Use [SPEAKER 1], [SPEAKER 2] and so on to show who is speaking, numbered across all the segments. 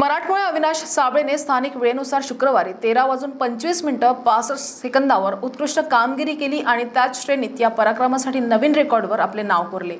[SPEAKER 1] मराठमोळे अविनाश साबळेने स्थानिक वेळेनुसार शुक्रवारी तेरा वाजून पंचवीस मिनिटं पासष्ट सेकंदावर उत्कृष्ट कामगिरी केली आणि त्याच श्रेणीत या पराक्रमासाठी नवीन रेकॉर्डवर आपले नाव कोरले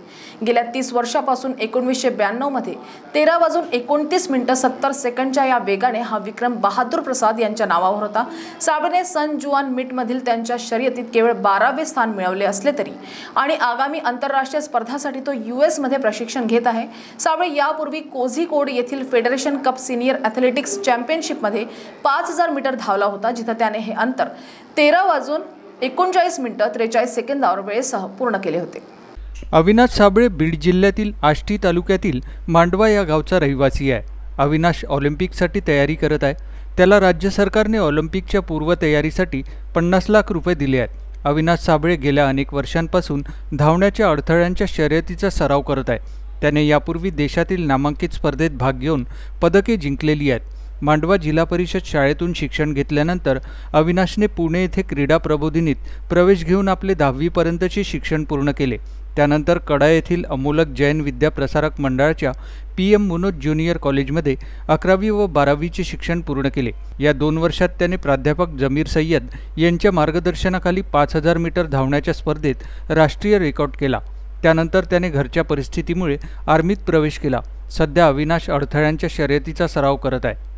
[SPEAKER 1] गेल्या तीस वर्षापासून एकोणवीसशे ब्याण्णवमध्ये तेरा वाजून एकोणतीस मिनिटं सत्तर सेकंडच्या या वेगाने हा विक्रम बहादूर प्रसाद यांच्या नावावर होता साबळेने सन जुआन मिटमधील त्यांच्या शर्यतीत केवळ बारावे स्थान मिळवले असले तरी आणि आगामी आंतरराष्ट्रीय स्पर्धासाठी तो यू एसमध्ये प्रशिक्षण घेत आहे साबळे यापूर्वी कोझिकोड येथील फेडरेशन कप सिनियर ॲथलेटिक्स चॅम्पियनशिपमध्ये पाच हजार मीटर धावला होता जिथं त्याने हे अंतर तेरा वाजून एकोणचाळीस मिनटं त्रेचाळीस सेकंदावर वेळेसह पूर्ण केले होते
[SPEAKER 2] अविनाश साबळे बीड जिल्ह्यातील आष्टी तालुक्यातील मांडवा या गावचा रहिवासी आहे अविनाश ऑलिम्पिकसाठी तयारी करत आहे त्याला राज्य सरकारने ऑलिम्पिकच्या पूर्वतयारीसाठी पन्नास लाख रुपये दिले आहेत अविनाश साबळे गेल्या अनेक वर्षांपासून धावण्याच्या अडथळ्यांच्या शर्यतीचा सराव करत आहे त्याने यापूर्वी देशातील नामांकित स्पर्धेत भाग घेऊन पदके जिंकलेली आहेत मांडवा जिल्हा परिषद शाळेतून शिक्षण घेतल्यानंतर अविनाशने पुणे येथे क्रीडा प्रबोधिनीत प्रवेश घेऊन आपले दहावीपर्यंतचे शिक्षण पूर्ण केले त्यानंतर कडा येथील अमोलक जैन विद्या प्रसारक मंडळाच्या पी एम मनोज ज्युनियर कॉलेजमध्ये अकरावी व बारावीचे शिक्षण पूर्ण केले या दोन वर्षात त्याने प्राध्यापक जमीर सय्यद यांच्या मार्गदर्शनाखाली पाच हजार मीटर धावण्याच्या स्पर्धेत राष्ट्रीय रेकॉर्ड केला त्यानंतर त्याने घरच्या परिस्थितीमुळे आर्मीत प्रवेश केला सध्या अविनाश अडथळ्यांच्या शर्यतीचा सराव करत आहे